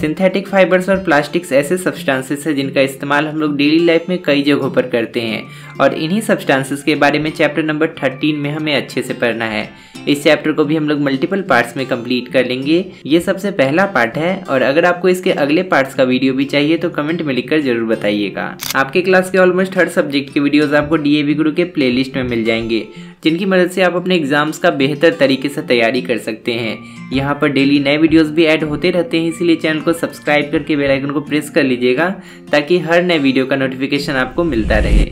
synthetic fibres और plastics ऐसे substances हैं जिनका इस्तेमाल हम लोग डेली लाइफ में कई जगहों पर करते हैं और इन्हीं सब्सटेंसेस के बारे में चैप्टर नंबर थर्टीन में हमें अच्छे से पढ़ना है इस चैप्टर को भी हम लोग मल्टीपल पार्ट्स में कंप्लीट कर लेंगे ये सबसे पहला पार्ट है और अगर आपको इसके अगले पार्ट्स का वीडियो भी चाहिए तो कमेंट में लिखकर जरूर बताइएगा आपके क्लास के ऑलमोस्ट हर सब्जेक्ट के वीडियोस आपको डी गुरु के प्लेलिस्ट में मिल जाएंगे जिनकी मदद से आप अपने एग्जाम्स का बेहतर तरीके से तैयारी कर सकते हैं यहाँ पर डेली नए वीडियोस भी ऐड होते रहते हैं इसीलिए चैनल को सब्सक्राइब करके बेल आइकन को प्रेस कर लीजिएगा ताकि हर नए वीडियो का नोटिफिकेशन आपको मिलता रहे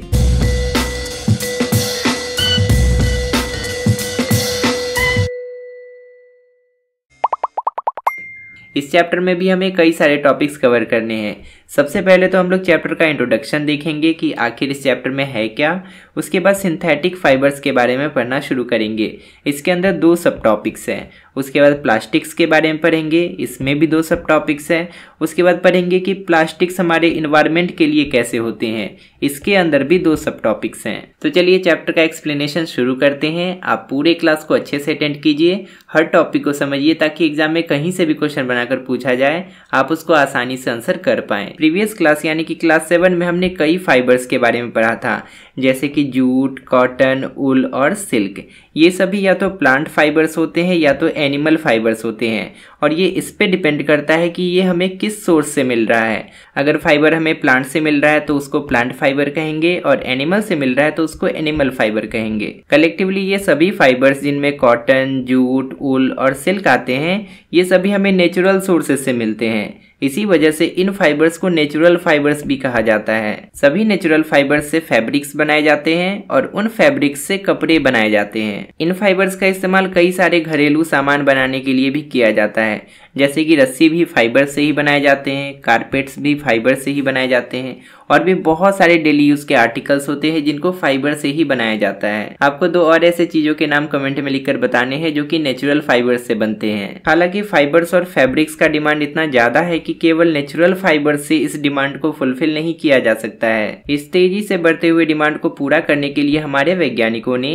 इस चैप्टर में भी हमें कई सारे टॉपिक्स कवर करने हैं सबसे पहले तो हम लोग चैप्टर का इंट्रोडक्शन देखेंगे कि आखिर इस चैप्टर में है क्या उसके बाद सिंथेटिक फाइबर्स के बारे में पढ़ना शुरू करेंगे इसके अंदर दो सब टॉपिक्स हैं उसके बाद प्लास्टिक्स के बारे में पढ़ेंगे इसमें भी दो सब टॉपिक्स हैं उसके बाद पढ़ेंगे कि प्लास्टिक्स हमारे इन्वायरमेंट के लिए कैसे होते हैं इसके अंदर भी दो सब टॉपिक्स हैं तो चलिए चैप्टर का एक्सप्लेनेशन शुरू करते हैं आप पूरे क्लास को अच्छे से अटेंड कीजिए हर टॉपिक को समझिए ताकि एग्जाम में कहीं से भी क्वेश्चन बनाकर पूछा जाए आप उसको आसानी से आंसर कर पाएँ प्रीवियस क्लास यानी कि क्लास सेवन में हमने कई फाइबर्स के बारे में पढ़ा था जैसे कि जूट कॉटन उल और सिल्क ये सभी या तो प्लांट फाइबर्स होते हैं या तो एनिमल फाइबर्स होते हैं और ये इस पे डिपेंड करता है कि ये हमें किस सोर्स से मिल रहा है अगर फाइबर हमें प्लांट से मिल रहा है तो उसको प्लांट फाइबर कहेंगे और एनिमल से मिल रहा है तो उसको एनिमल फाइबर कहेंगे कलेक्टिवली ये सभी फाइबर्स जिनमें कॉटन जूट उल और सिल्क आते हैं ये सभी हमें नेचुरल सोर्सेस से मिलते हैं इसी वजह से इन फाइबर्स को नेचुरल फाइबर्स भी कहा जाता है सभी नेचुरल फाइबर्स से फैब्रिक्स बनाए जाते हैं और उन फैब्रिक्स से कपड़े बनाए जाते हैं इन फाइबर्स का इस्तेमाल कई सारे घरेलू सामान बनाने के लिए भी किया जाता है जैसे कि रस्सी भी फाइबर से ही बनाए जाते हैं कारपेट्स भी फाइबर से ही बनाए जाते हैं और भी बहुत सारे डेली यूज के आर्टिकल्स होते हैं जिनको फाइबर से ही बनाया जाता है आपको दो और ऐसे चीजों के नाम कमेंट में लिखकर बताने हैं जो कि नेचुरल फाइबर से बनते हैं हालांकि फाइबर्स और फैब्रिक्स का डिमांड इतना ज्यादा है कि केवल नेचुरल फाइबर से इस डिमांड को फुलफिल नहीं किया जा सकता है इस तेजी से बढ़ते हुए डिमांड को पूरा करने के लिए हमारे वैज्ञानिकों ने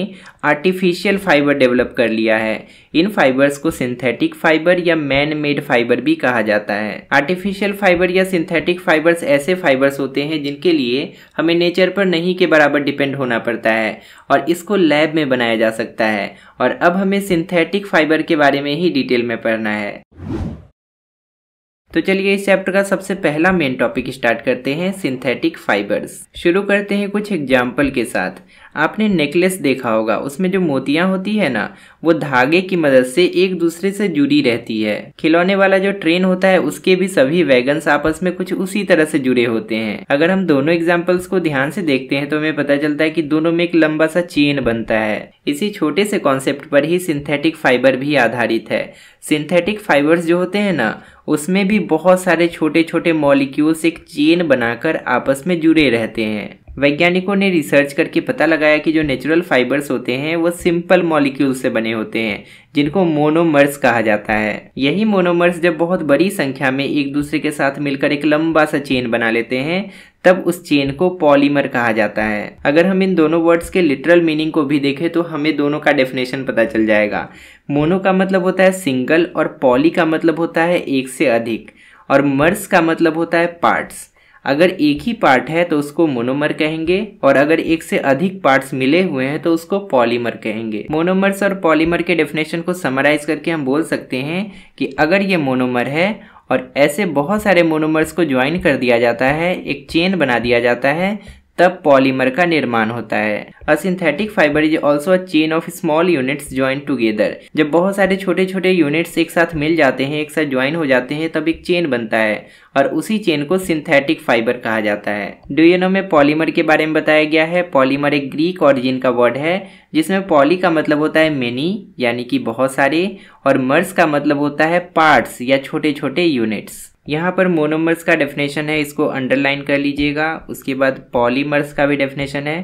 आर्टिफिशियल फाइबर डेवलप कर लिया है इन फाइबर्स को सिंथेटिक फाइबर या मैन मेड मेड फाइबर भी कहा जाता है आर्टिफिशियल फाइबर या सिंथेटिक फाइबर्स ऐसे फाइबर्स होते हैं जिनके लिए हमें नेचर पर नहीं के बराबर डिपेंड होना पड़ता है और इसको लैब में बनाया जा सकता है और अब हमें सिंथेटिक फाइबर के बारे में ही डिटेल में पढ़ना है तो चलिए इस चैप्टर का सबसे पहला मेन टॉपिक स्टार्ट करते हैं सिंथेटिक फाइबर्स शुरू करते हैं कुछ एग्जाम्पल के साथ आपने नेकलेस देखा होगा उसमें जो मोतियाँ होती है ना वो धागे की मदद से एक दूसरे से जुड़ी रहती है खिलौने वाला जो ट्रेन होता है उसके भी सभी वैगन आपस में कुछ उसी तरह से जुड़े होते हैं अगर हम दोनों एग्जाम्पल्स को ध्यान से देखते हैं तो हमें पता चलता है कि दोनों में एक लंबा सा चेन बनता है इसी छोटे से कॉन्सेप्ट पर ही सिंथेटिक फाइबर भी आधारित है सिंथेटिक फाइबर्स जो होते हैं ना उसमें भी बहुत सारे छोटे छोटे मॉलिक्यूल्स एक चेन बनाकर आपस में जुड़े रहते हैं वैज्ञानिकों ने रिसर्च करके पता लगाया कि जो नेचुरल फाइबर्स होते हैं वो सिंपल मॉलिक्यूल से बने होते हैं जिनको मोनोमर्स कहा जाता है यही मोनोमर्स जब बहुत बड़ी संख्या में एक दूसरे के साथ मिलकर एक लंबा सा चेन बना लेते हैं तब उस चेन को पॉलीमर कहा जाता है अगर हम इन दोनों वर्ड्स के लिटरल मीनिंग को भी देखें तो हमें दोनों का डेफिनेशन पता चल जाएगा मोनो का मतलब होता है सिंगल और पॉली का मतलब होता है एक से अधिक और मर्स का मतलब होता है पार्ट्स अगर एक ही पार्ट है तो उसको मोनोमर कहेंगे और अगर एक से अधिक पार्ट्स मिले हुए हैं तो उसको पॉलीमर कहेंगे मोनोमर्स और पॉलीमर के डेफिनेशन को समराइज करके हम बोल सकते हैं कि अगर ये मोनोमर है और ऐसे बहुत सारे मोनोमर्स को ज्वाइन कर दिया जाता है एक चेन बना दिया जाता है तब पॉलीमर का निर्माण होता है a synthetic fibre is also a chain of small units join together जब बहुत सारे छोटे छोटे यूनिट्स एक साथ मिल जाते हैं एक साथ ज्वाइन हो जाते हैं तब एक चेन बनता है और उसी चेन को सिंथेटिक फाइबर कहा जाता है डुएनो में पॉलीमर के बारे में बताया गया है पॉलीमर एक ग्रीक ऑरिजिन का वर्ड है जिसमें पॉली का मतलब होता है मेनी यानी कि बहुत सारे और मर्स का मतलब होता है पार्ट्स या छोटे छोटे यूनिट्स यहाँ पर मोनोमर्स का डेफिनेशन है इसको अंडरलाइन कर लीजिएगा उसके बाद पॉलीमर्स का भी डेफिनेशन है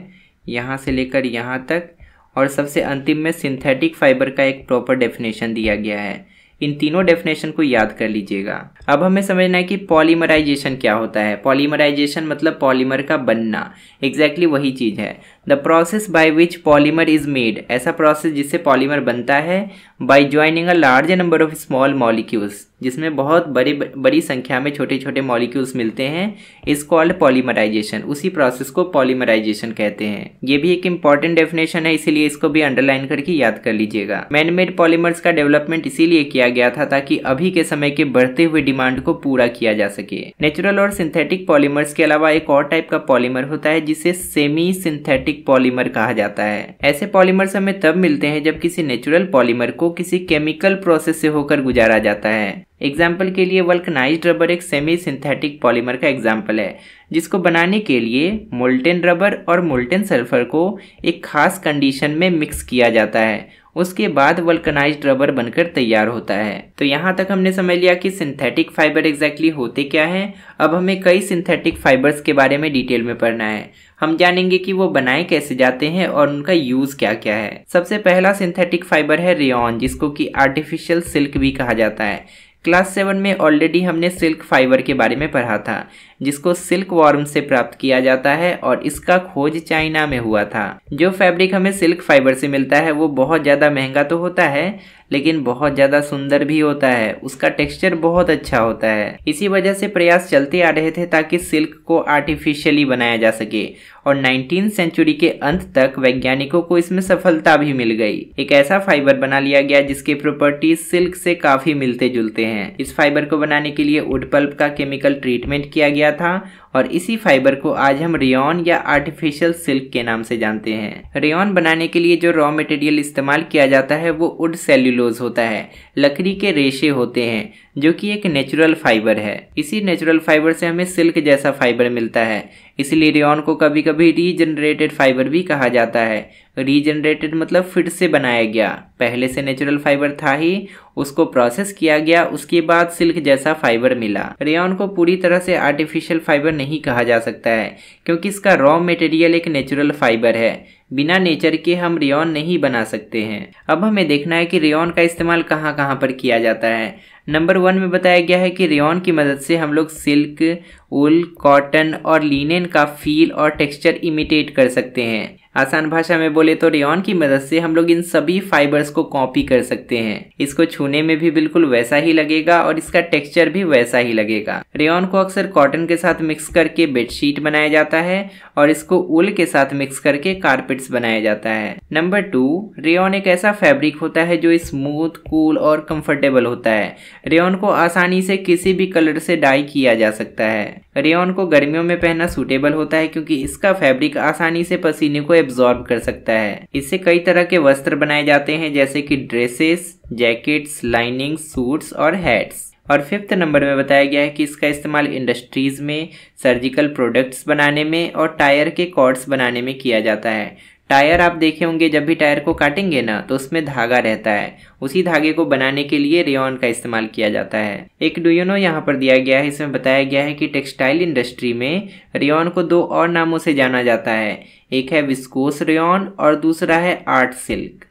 यहाँ से लेकर यहाँ तक और सबसे अंतिम में सिंथेटिक फाइबर का एक प्रॉपर डेफिनेशन दिया गया है इन तीनों डेफिनेशन को याद कर लीजिएगा अब हमें समझना है कि पॉलीमराइजेशन क्या होता है पॉलीमराइजेशन मतलब पॉलीमर का बनना एग्जैक्टली exactly वही चीज़ है the process by which polymer is made ऐसा प्रोसेस जिससे पॉलीमर बनता है by joining a large number of small molecules जिसमें बहुत बड़ी बड़ी संख्या में छोटे छोटे मॉलिक्यूल्स मिलते हैं इस कॉल्ड पॉलीमराइजेशन उसी प्रोसेस को पॉलीमराइजेशन कहते हैं ये भी एक इंपॉर्टेंट डेफिनेशन है इसीलिए इसको भी अंडरलाइन करके याद कर लीजिएगा मैनमेड पॉलीमर्स का डेवलपमेंट इसीलिए किया गया था ताकि अभी के समय के बढ़ते हुए डिमांड को पूरा किया जा सके नेचुरल और सिंथेटिक पॉलीमर्स के अलावा एक और टाइप का पॉलीमर होता है जिसे सेमी सिंथेटिक पॉलीमर कहा जाता है ऐसे पॉलीमर्स हमें तब मिलते हैं जब किसी नेचुरल पॉलीमर को किसी केमिकल प्रोसेस से होकर गुजारा जाता है एग्जाम्पल के लिए वल्कनाइज रबर एक सेमी सिंथेटिक पॉलीमर का एग्जाम्पल है जिसको बनाने के लिए मोल्टेन रबर और मोल्टेन सल्फर को एक खास कंडीशन में मिक्स किया जाता है उसके बाद वल्कनाइज रबर बनकर तैयार होता है तो यहाँ तक हमने समझ लिया कि सिंथेटिक फाइबर एग्जैक्टली होते क्या हैं अब हमें कई सिंथेटिक फाइबर्स के बारे में डिटेल में पढ़ना है हम जानेंगे कि वो बनाए कैसे जाते हैं और उनका यूज क्या क्या है सबसे पहला सिंथेटिक फाइबर है रेन जिसको कि आर्टिफिशियल सिल्क भी कहा जाता है क्लास सेवन में ऑलरेडी हमने सिल्क फाइबर के बारे में पढ़ा था जिसको सिल्क वार्म से प्राप्त किया जाता है और इसका खोज चाइना में हुआ था जो फैब्रिक हमें सिल्क फाइबर से मिलता है वो बहुत ज़्यादा महंगा तो होता है लेकिन बहुत ज़्यादा सुंदर भी होता है उसका टेक्सचर बहुत अच्छा होता है इसी वजह से प्रयास चलते आ रहे थे ताकि सिल्क को आर्टिफिशियली बनाया जा सके और 19 सेंचुरी के अंत तक वैज्ञानिकों को इसमें सफलता भी मिल गई एक ऐसा फाइबर बना लिया गया जिसके प्रॉपर्टीज सिल्क से काफ़ी मिलते जुलते हैं इस फाइबर को बनाने के लिए वुड पल्प का केमिकल ट्रीटमेंट किया गया गया था और इसी फाइबर को आज हम रेन या आर्टिफिशियल सिल्क के नाम से जानते हैं रेन बनाने के लिए जो रॉ मटेरियल इस्तेमाल किया जाता है वो उड सेल्यूलोज होता है लकड़ी के रेशे होते हैं जो कि एक नेचुरल फाइबर है इसी नेचुरल फाइबर से हमें सिल्क जैसा फाइबर मिलता है इसलिए रेन को कभी कभी रीजनरेटेड फाइबर भी कहा जाता है रीजनरेटेड मतलब फिर से बनाया गया पहले से नेचुरल फाइबर था ही उसको प्रोसेस किया गया उसके बाद सिल्क जैसा फाइबर मिला रेन को पूरी तरह से आर्टिफिशियल फाइबर नहीं कहा जा सकता है क्योंकि इसका रॉ मटेरियल एक नेचुरल फाइबर है बिना नेचर के हम रेन नहीं बना सकते हैं अब हमें देखना है कि रेन का इस्तेमाल कहाँ कहाँ पर किया जाता है नंबर वन में बताया गया है कि रेन की मदद से हम लोग सिल्क उल कॉटन और लिनेन का फील और टेक्सचर इमिटेट कर सकते हैं आसान भाषा में बोले तो रेन की मदद से हम लोग इन सभी फाइबर्स को कॉपी कर सकते हैं इसको छूने में भी बिल्कुल वैसा ही लगेगा और इसका टेक्सचर भी वैसा ही लगेगा रेन को अक्सर कॉटन के साथ मिक्स करके बेडशीट बनाया जाता है और इसको उल के साथ मिक्स करके कारपेट्स बनाया जाता है नंबर टू रेन एक ऐसा फैब्रिक होता है जो स्मूथ कूल और कंफर्टेबल होता है रेन को आसानी से किसी भी कलर से डाई किया जा सकता है रेन को गर्मियों में पहनना सूटेबल होता है क्योंकि इसका फैब्रिक आसानी से पसीने को एब्जॉर्ब कर सकता है इससे कई तरह के वस्त्र बनाए जाते हैं जैसे कि ड्रेसेस जैकेट्स लाइनिंग सूट्स और हैट्स और फिफ्थ नंबर में बताया गया है कि इसका इस्तेमाल इंडस्ट्रीज़ में सर्जिकल प्रोडक्ट्स बनाने में और टायर के कॉर्ड्स बनाने में किया जाता है टायर आप देखे होंगे जब भी टायर को काटेंगे ना तो उसमें धागा रहता है उसी धागे को बनाने के लिए रेन का इस्तेमाल किया जाता है एक डुयोनो यहाँ पर दिया गया है इसमें बताया गया है कि टेक्सटाइल इंडस्ट्री में रेन को दो और नामों से जाना जाता है एक है विस्कोस रेन और दूसरा है आर्ट सिल्क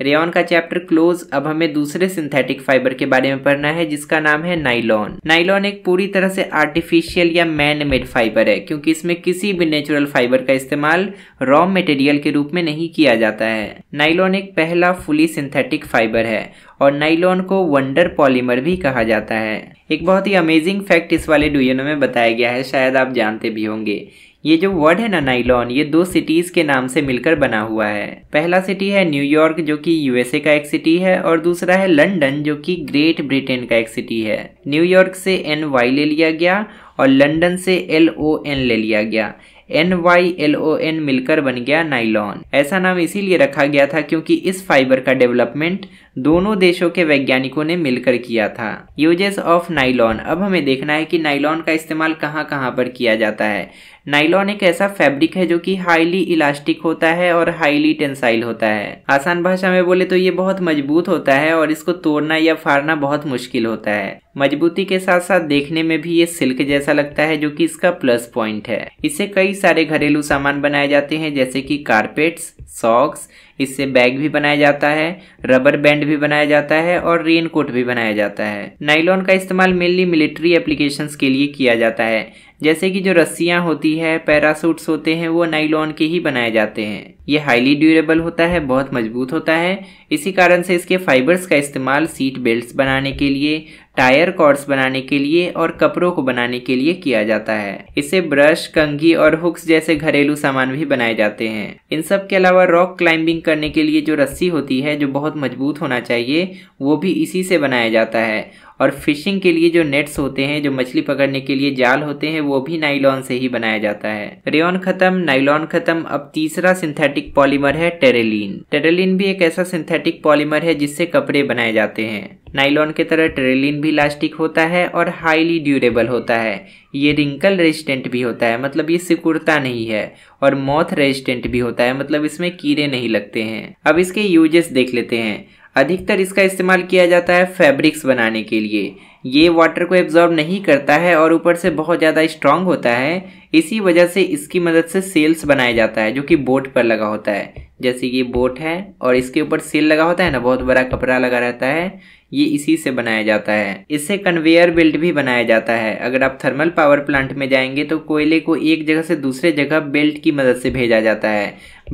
रेयन का चैप्टर क्लोज अब हमें दूसरे सिंथेटिक फाइबर के बारे में पढ़ना है जिसका नाम है नाइलॉन नाइलॉन एक पूरी तरह से आर्टिफिशियल या मैन मेड फाइबर है क्योंकि इसमें किसी भी नेचुरल फाइबर का इस्तेमाल रॉ मटेरियल के रूप में नहीं किया जाता है नाइलॉन एक पहला फुली सिंथेटिक फाइबर है और नाइलॉन को वंडर पॉलीमर भी कहा जाता है एक बहुत ही अमेजिंग फैक्ट इस वाले डुएनो में बताया गया है शायद आप जानते भी होंगे ये जो वर्ड है ना नाइलॉन ये दो सिटीज़ के नाम से मिलकर बना हुआ है पहला सिटी है न्यूयॉर्क जो कि यूएसए का एक सिटी है और दूसरा है लंदन जो कि ग्रेट ब्रिटेन का एक सिटी है न्यूयॉर्क से एन वाई ले लिया गया और लंदन से एल ओ एन ले लिया गया N Y L O N मिलकर बन गया नाइलॉन ऐसा नाम इसीलिए रखा गया था क्योंकि इस फाइबर का डेवलपमेंट दोनों देशों के वैज्ञानिकों ने मिलकर किया था यूजेस ऑफ नाइलॉन अब हमें देखना है कि नाइलॉन का इस्तेमाल कहाँ कहाँ पर किया जाता है नाइलॉन एक ऐसा फैब्रिक है जो कि हाईली इलास्टिक होता है और हाईली टेंसाइल होता है आसान भाषा में बोले तो ये बहुत मजबूत होता है और इसको तोड़ना या फाड़ना बहुत मुश्किल होता है मजबूती के साथ साथ देखने में भी ये सिल्क जैसा लगता है जो कि इसका प्लस पॉइंट है इससे कई सारे घरेलू सामान बनाए जाते हैं जैसे कि कारपेट्स सॉक्स इससे बैग भी बनाया जाता है रबर बैंड भी बनाया जाता है और रेन कोट भी बनाया जाता है नाइलॉन का इस्तेमाल मेनली मिलिट्री एप्लीकेशंस के लिए किया जाता है जैसे कि जो रस्सियाँ होती है पैरासूट्स होते हैं वो नाइलॉन के ही बनाए जाते हैं ये हाईली ड्यूरेबल होता है बहुत मजबूत होता है इसी कारण से इसके फाइबर्स का इस्तेमाल सीट बेल्ट बनाने के लिए टायर कॉर्ड्स बनाने के लिए और कपड़ों को बनाने के लिए किया जाता है इसे ब्रश कंघी और हुक्स जैसे घरेलू सामान भी बनाए जाते हैं इन सब के अलावा रॉक क्लाइंबिंग करने के लिए जो रस्सी होती है जो बहुत मजबूत होना चाहिए वो भी इसी से बनाया जाता है और फिशिंग के लिए जो नेट्स होते हैं जो मछली पकड़ने के लिए जाल होते हैं वो भी नाइलॉन से ही बनाया जाता है रेन खत्म नाइलॉन खत्म अब तीसरा सिंथेटिक पॉलीमर है टेरेलिन टेरेलिन भी एक ऐसा सिंथेटिक पॉलीमर है जिससे कपड़े बनाए जाते हैं नाइलॉन के तरह टेरेलिन भी इलास्टिक होता है और हाईली ड्यूरेबल होता है ये रिंकल रेजिस्टेंट भी होता है मतलब ये सिकुड़ता नहीं है और मौथ रेजिस्टेंट भी होता है मतलब इसमें कीड़े नहीं लगते हैं अब इसके यूजेस देख लेते हैं अधिकतर इसका इस्तेमाल किया जाता है फैब्रिक्स बनाने के लिए ये वाटर को एब्जॉर्ब नहीं करता है और ऊपर से बहुत ज़्यादा स्ट्रांग होता है इसी वजह से इसकी मदद से सेल्स बनाया जाता है जो कि बोट पर लगा होता है जैसे ये बोट है और इसके ऊपर सील लगा होता है ना बहुत बड़ा कपड़ा लगा रहता है ये इसी से बनाया जाता है इससे कन्वेयर बेल्ट भी बनाया जाता है अगर आप थर्मल पावर प्लांट में जाएंगे तो कोयले को एक जगह से दूसरे जगह बेल्ट की मदद से भेजा जाता है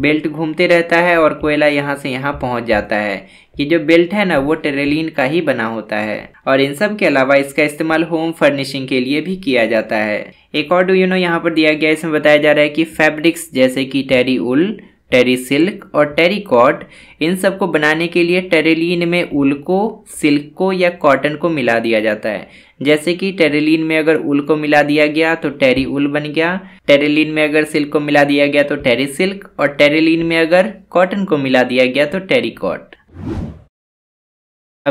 बेल्ट घूमते रहता है और कोयला यहाँ से यहाँ पहुँच जाता है ये जो बेल्ट है ना वो टेरेलिन का ही बना होता है और इन सब के अलावा इसका इस्तेमाल होम फर्निशिंग के लिए भी किया जाता है एक और डू यू नो यहाँ पर दिया गया इसमें बताया जा रहा है कि फैब्रिक्स जैसे कि टेरी उल टेरी सिल्क और टेरी कॉट इन सबको बनाने के लिए टेरेलिन में उल को सिल्क को या कॉटन को मिला दिया जाता है जैसे कि टेरेलिन में अगर उल को मिला दिया गया तो टेरी उल बन गया टेरेलिन में अगर सिल्क को मिला दिया गया तो टेरी सिल्क और टेरेलिन में अगर कॉटन को मिला दिया गया तो टेरी कॉट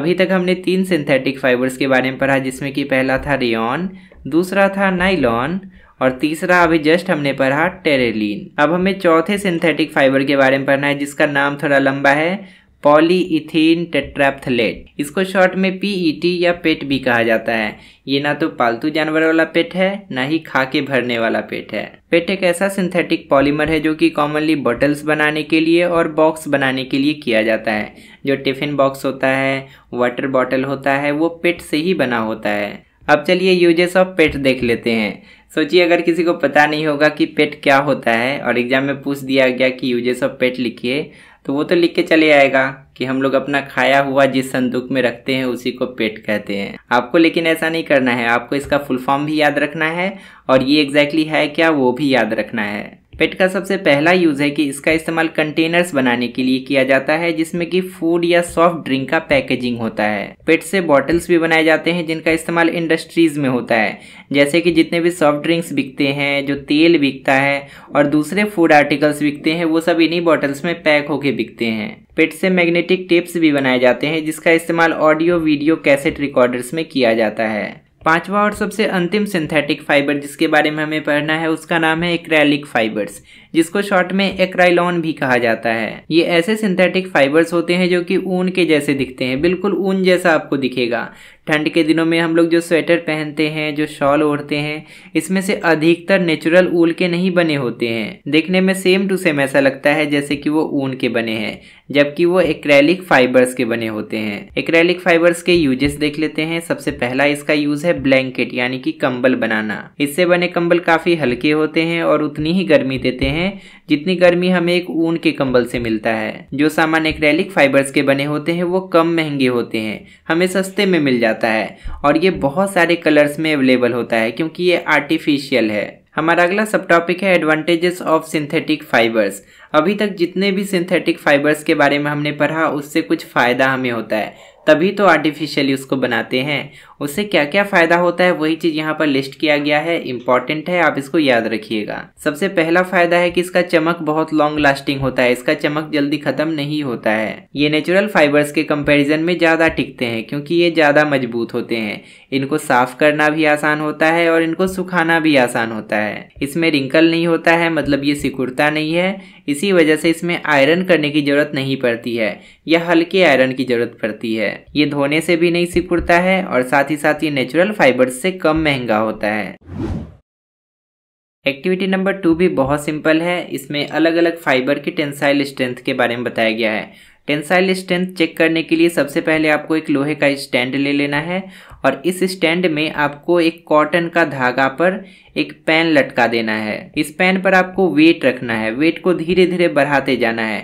अभी तक हमने तीन सिंथेटिक फाइबर्स के बारे में पढ़ा जिसमें कि पहला था रियॉन दूसरा था नाइलॉन और तीसरा अभी जस्ट हमने पढ़ा टेरेलिन अब हमें चौथे सिंथेटिक फाइबर के बारे में पढ़ना है जिसका नाम थोड़ा लंबा है पॉलीइथीन टेट्राप्थलेट इसको शॉर्ट में पीईटी e या पेट भी कहा जाता है ये ना तो पालतू जानवर वाला पेट है ना ही खा के भरने वाला पेट है पेट एक ऐसा सिंथेटिक पॉलीमर है जो कि कॉमनली बॉटल्स बनाने के लिए और बॉक्स बनाने के लिए किया जाता है जो टिफिन बॉक्स होता है वाटर बॉटल होता है वो पेट से ही बना होता है अब चलिए यूजेस ऑफ पेट देख लेते हैं सोचिए अगर किसी को पता नहीं होगा कि पेट क्या होता है और एग्जाम में पूछ दिया गया कि यूजेस ऑफ पेट लिखिए तो वो तो लिख के चले आएगा कि हम लोग अपना खाया हुआ जिस संदूक में रखते हैं उसी को पेट कहते हैं आपको लेकिन ऐसा नहीं करना है आपको इसका फुल फॉर्म भी याद रखना है और ये एग्जैक्टली exactly है क्या वो भी याद रखना है पेट का सबसे पहला यूज़ है कि इसका इस्तेमाल कंटेनर्स बनाने के लिए किया जाता है जिसमें कि फूड या सॉफ्ट ड्रिंक का पैकेजिंग होता है पेट से बॉटल्स भी बनाए जाते हैं जिनका इस्तेमाल इंडस्ट्रीज़ में होता है जैसे कि जितने भी सॉफ्ट ड्रिंक्स बिकते हैं जो तेल बिकता है और दूसरे फूड आर्टिकल्स बिकते हैं वो सब इन्हीं बॉटल्स में पैक होके बिकते हैं पेट से मैग्नेटिक टेप्स भी बनाए जाते हैं जिसका इस्तेमाल ऑडियो वीडियो कैसेट रिकॉर्डर्स में किया जाता है पांचवा और सबसे अंतिम सिंथेटिक फाइबर जिसके बारे में हमें पढ़ना है उसका नाम है एक्रैलिक फाइबर्स जिसको शॉर्ट में एक्राइलॉन भी कहा जाता है ये ऐसे सिंथेटिक फाइबर्स होते हैं जो कि ऊन के जैसे दिखते हैं बिल्कुल ऊन जैसा आपको दिखेगा ठंड के दिनों में हम लोग जो स्वेटर पहनते हैं जो शॉल ओढ़ते हैं इसमें से अधिकतर नेचुरल ऊल के नहीं बने होते हैं देखने में सेम टू सेम ऐसा लगता है जैसे कि वो ऊन के बने हैं जबकि वो एक्रेलिक फाइबर्स के बने होते हैं एक्रेलिक फाइबर्स के यूजेस देख लेते हैं सबसे पहला इसका यूज है ब्लैंकेट यानी कि कंबल बनाना इससे बने कंबल काफी हल्के होते हैं और उतनी ही गर्मी देते हैं हैं जितनी गर्मी हमें एक ऊन के कंबल से मिलता है जो सामान एक्रेलिक फाइबर्स के बने होते हैं वो कम महंगे होते हैं हमें सस्ते में मिल जाता है और ये बहुत सारे कलर्स में अवेलेबल होता है क्योंकि ये आर्टिफिशियल है हमारा अगला सब टॉपिक है एडवांटेजेस ऑफ सिंथेटिक फाइबर्स अभी तक जितने भी सिंथेटिक फाइबर्स के बारे में हमने पढ़ा उससे कुछ फ़ायदा हमें होता है तभी तो आर्टिफिशियल उसको बनाते हैं उससे क्या क्या फायदा होता है वही चीज यहाँ पर लिस्ट किया गया है इंपॉर्टेंट है आप इसको याद रखिएगा सबसे पहला फायदा है कि इसका चमक बहुत लॉन्ग लास्टिंग होता है इसका चमक जल्दी खत्म नहीं होता है ये नेचुरल फाइबर्स के कंपेरिजन में ज्यादा टिकते हैं क्योंकि ये ज्यादा मजबूत होते हैं इनको साफ करना भी आसान होता है और इनको सुखाना भी आसान होता है इसमें रिंकल नहीं होता है मतलब ये सिकुड़ता नहीं है इसी वजह से इसमें आयरन करने की जरूरत नहीं पड़ती है या हल्के आयरन की जरूरत पड़ती है ये धोने से भी नहीं सिकुड़ता है और साथ ही साथ ये नेचुरल फाइबर से कम महंगा होता है एक्टिविटी नंबर टू भी बहुत सिंपल है इसमें अलग अलग फाइबर की टेंसाइल स्ट्रेंथ के बारे में बताया गया है टेंसाइल स्ट्रेंथ चेक करने के लिए सबसे पहले आपको एक लोहे का स्टैंड ले लेना है और इस स्टैंड में आपको एक कॉटन का धागा पर एक पैन लटका देना है इस पैन पर आपको वेट रखना है वेट को धीरे धीरे बढ़ाते जाना है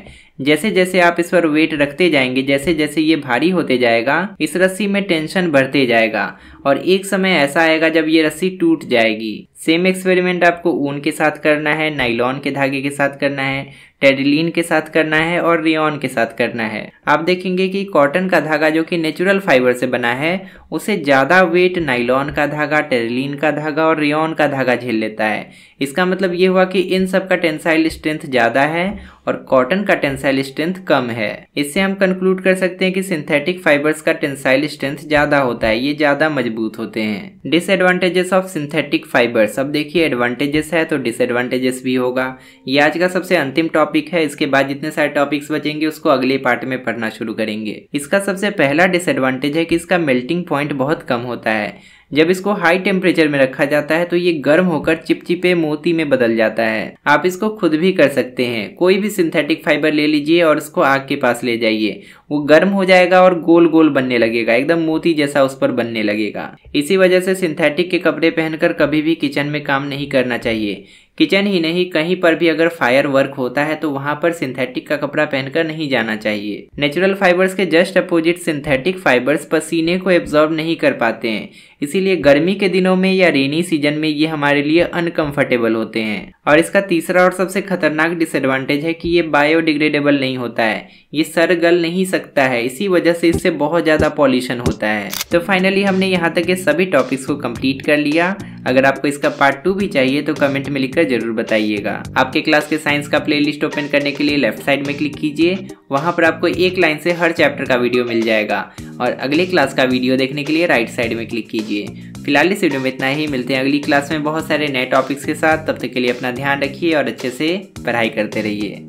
जैसे जैसे आप इस पर वेट रखते जाएंगे जैसे जैसे ये भारी होते जाएगा इस रस्सी में टेंशन बढ़ते जाएगा और एक समय ऐसा आएगा जब ये रस्सी टूट जाएगी सेम एक्सपेरिमेंट आपको ऊन के साथ करना है नाइलॉन के धागे के साथ करना है टेरिलीन के साथ करना है और रेन के साथ करना है आप देखेंगे कि कॉटन का धागा जो कि नेचुरल फाइबर से बना है उसे ज़्यादा वेट नाइलॉन का धागा टेरिलीन का धागा और रेन का धागा झेल लेता है इसका मतलब ये हुआ कि इन सब का टेंसाइल स्ट्रेंथ ज़्यादा है और कॉटन का टेंसाइल स्ट्रेंथ कम है इससे हम कंक्लूड कर सकते हैं कि सिंथेटिक फाइबर्स का टेंसाइल स्ट्रेंथ ज़्यादा होता है ये ज़्यादा मजबूत मजबूत होते हैं डिसएडवांटेजेस ऑफ सिंथेटिक फाइबर्स अब देखिए एडवांटेजेस है तो डिसएडवांटेजेस भी होगा ये आज का सबसे अंतिम टॉपिक है इसके बाद जितने सारे टॉपिक्स बचेंगे उसको अगले पार्ट में पढ़ना शुरू करेंगे इसका सबसे पहला डिसएडवांटेज है कि इसका मेल्टिंग पॉइंट बहुत कम होता है जब इसको हाई टेम्परेचर में रखा जाता है तो ये गर्म होकर चिपचिपे मोती में बदल जाता है आप इसको खुद भी कर सकते हैं कोई भी सिंथेटिक फाइबर ले लीजिए और उसको आग के पास ले जाइए वो गर्म हो जाएगा और गोल गोल बनने लगेगा एकदम मोती जैसा उस पर बनने लगेगा इसी वजह से सिंथेटिक के कपड़े पहनकर कभी भी किचन में काम नहीं करना चाहिए किचन ही नहीं कहीं पर भी अगर फायर वर्क होता है तो वहाँ पर सिंथेटिक का कपड़ा पहनकर नहीं जाना चाहिए नेचुरल फाइबर्स के जस्ट अपोजिट सिंथेटिक फाइबर्स पसीने को एब्जॉर्ब नहीं कर पाते हैं इसीलिए गर्मी के दिनों में या रेनी सीजन में ये हमारे लिए अनकंफर्टेबल होते हैं और इसका तीसरा और सबसे खतरनाक डिसएडवांटेज है कि ये बायोडिग्रेडेबल नहीं होता है ये सर गल नहीं सकता है इसी वजह से इससे बहुत ज़्यादा पॉल्यूशन होता है तो फाइनली हमने यहाँ तक ये सभी टॉपिक्स को कम्प्लीट कर लिया अगर आपको इसका पार्ट टू भी चाहिए तो कमेंट में लिखकर जरूर बताइएगा आपके क्लास के साइंस का प्लेलिस्ट ओपन करने के लिए लेफ्ट साइड में क्लिक कीजिए वहाँ पर आपको एक लाइन से हर चैप्टर का वीडियो मिल जाएगा और अगले क्लास का वीडियो देखने के लिए राइट साइड में क्लिक कीजिए फिलहाल इस वीडियो में इतना ही मिलते हैं अगली क्लास में बहुत सारे नए टॉपिक्स के साथ तब तक के लिए अपना ध्यान रखिए और अच्छे से पढ़ाई करते रहिए